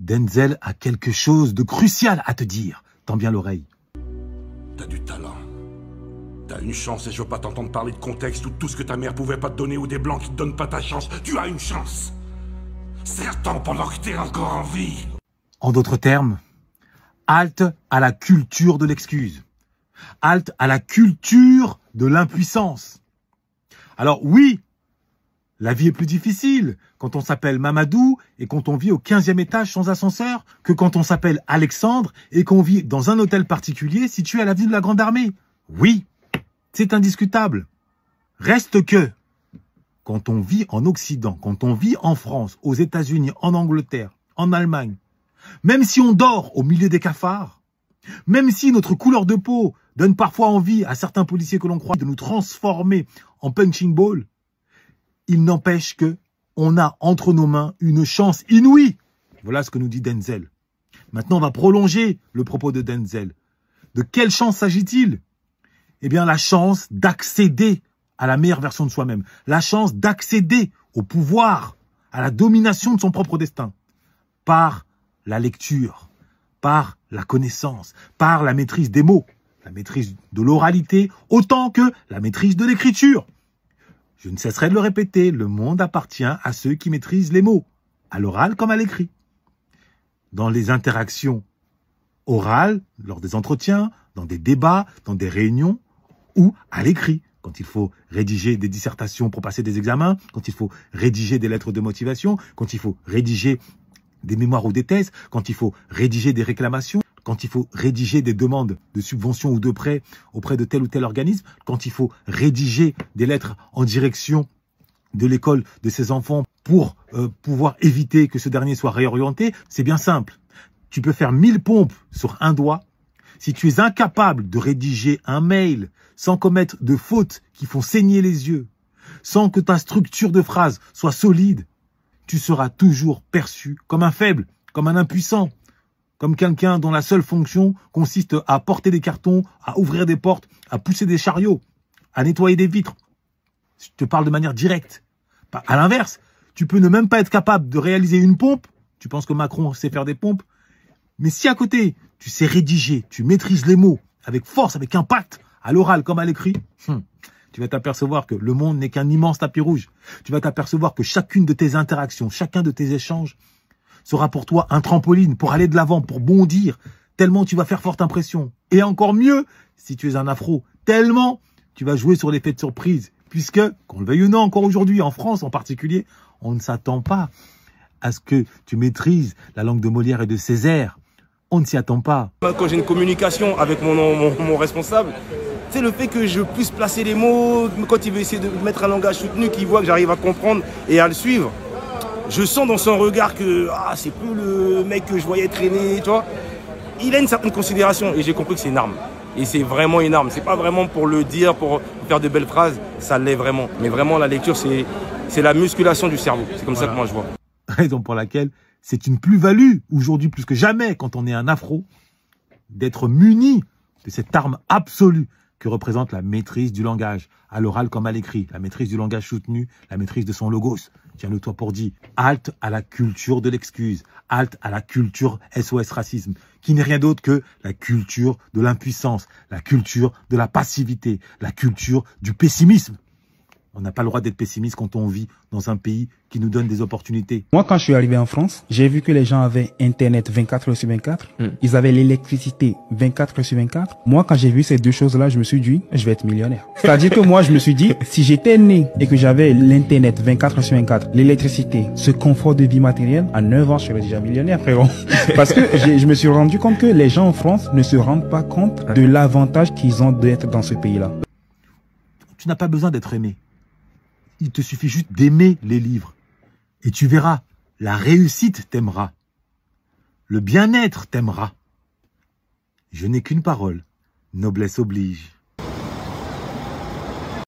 Denzel a quelque chose de crucial à te dire. Tends bien l'oreille. T'as du talent. T'as une chance et je veux pas t'entendre parler de contexte ou tout ce que ta mère pouvait pas te donner ou des blancs qui te donnent pas ta chance. Tu as une chance. Certain pendant que t'es encore en vie. En d'autres termes, halte à la culture de l'excuse. Halte à la culture de l'impuissance. Alors oui, la vie est plus difficile quand on s'appelle Mamadou et quand on vit au 15e étage sans ascenseur que quand on s'appelle Alexandre et qu'on vit dans un hôtel particulier situé à l'avenue de la Grande Armée. Oui, c'est indiscutable. Reste que, quand on vit en Occident, quand on vit en France, aux États-Unis, en Angleterre, en Allemagne, même si on dort au milieu des cafards, même si notre couleur de peau donne parfois envie à certains policiers que l'on croit de nous transformer en punching ball, il n'empêche que on a entre nos mains une chance inouïe. Voilà ce que nous dit Denzel. Maintenant, on va prolonger le propos de Denzel. De quelle chance s'agit-il Eh bien, la chance d'accéder à la meilleure version de soi-même, la chance d'accéder au pouvoir, à la domination de son propre destin, par la lecture, par la connaissance, par la maîtrise des mots, la maîtrise de l'oralité, autant que la maîtrise de l'écriture. Je ne cesserai de le répéter, le monde appartient à ceux qui maîtrisent les mots, à l'oral comme à l'écrit. Dans les interactions orales, lors des entretiens, dans des débats, dans des réunions, ou à l'écrit, quand il faut rédiger des dissertations pour passer des examens, quand il faut rédiger des lettres de motivation, quand il faut rédiger des mémoires ou des thèses, quand il faut rédiger des réclamations, quand il faut rédiger des demandes de subventions ou de prêts auprès de tel ou tel organisme, quand il faut rédiger des lettres en direction de l'école de ses enfants pour euh, pouvoir éviter que ce dernier soit réorienté, c'est bien simple. Tu peux faire mille pompes sur un doigt. Si tu es incapable de rédiger un mail sans commettre de fautes qui font saigner les yeux, sans que ta structure de phrase soit solide, tu seras toujours perçu comme un faible, comme un impuissant, comme quelqu'un dont la seule fonction consiste à porter des cartons, à ouvrir des portes, à pousser des chariots, à nettoyer des vitres. Je te parle de manière directe. À l'inverse, tu peux ne même pas être capable de réaliser une pompe. Tu penses que Macron sait faire des pompes. Mais si à côté, tu sais rédiger, tu maîtrises les mots avec force, avec impact, à l'oral comme à l'écrit, hmm, tu vas t'apercevoir que le monde n'est qu'un immense tapis rouge. Tu vas t'apercevoir que chacune de tes interactions, chacun de tes échanges sera pour toi un trampoline pour aller de l'avant, pour bondir, tellement tu vas faire forte impression. Et encore mieux, si tu es un afro, tellement tu vas jouer sur l'effet de surprise, puisque, qu'on le veuille ou non, encore aujourd'hui, en France en particulier, on ne s'attend pas à ce que tu maîtrises la langue de Molière et de Césaire. On ne s'y attend pas. Quand j'ai une communication avec mon, responsable, c'est le fait que je puisse placer les mots, quand il veut essayer de mettre un langage soutenu, qu'il voit que j'arrive à comprendre et à le suivre. Je sens dans son regard que ah, c'est plus le mec que je voyais traîner, tu vois. Il a une certaine considération et j'ai compris que c'est une arme. Et c'est vraiment une arme. C'est pas vraiment pour le dire, pour faire de belles phrases, ça l'est vraiment. Mais vraiment, la lecture, c'est la musculation du cerveau. C'est comme ça que moi je vois. Raison pour laquelle c'est une plus-value aujourd'hui plus que jamais quand on est un afro d'être muni de cette arme absolue que représente la maîtrise du langage, à l'oral comme à l'écrit, la maîtrise du langage soutenu, la maîtrise de son logos. Tiens-le toi pour dit. Halte à la culture de l'excuse, halte à la culture SOS racisme, qui n'est rien d'autre que la culture de l'impuissance, la culture de la passivité, la culture du pessimisme. On n'a pas le droit d'être pessimiste quand on vit dans un pays qui nous donne des opportunités. Moi, quand je suis arrivé en France, j'ai vu que les gens avaient Internet 24 heures sur 24. Hmm. Ils avaient l'électricité 24 heures sur 24. Moi, quand j'ai vu ces deux choses-là, je me suis dit, je vais être millionnaire. C'est-à-dire que moi, je me suis dit, si j'étais né et que j'avais l'Internet 24 heures sur 24, l'électricité, ce confort de vie matérielle, à 9 ans, je serais déjà millionnaire, frérot. Parce que je me suis rendu compte que les gens en France ne se rendent pas compte de l'avantage qu'ils ont d'être dans ce pays-là. Tu n'as pas besoin d'être aimé il te suffit juste d'aimer les livres. Et tu verras, la réussite t'aimera. Le bien-être t'aimera. Je n'ai qu'une parole. Noblesse oblige.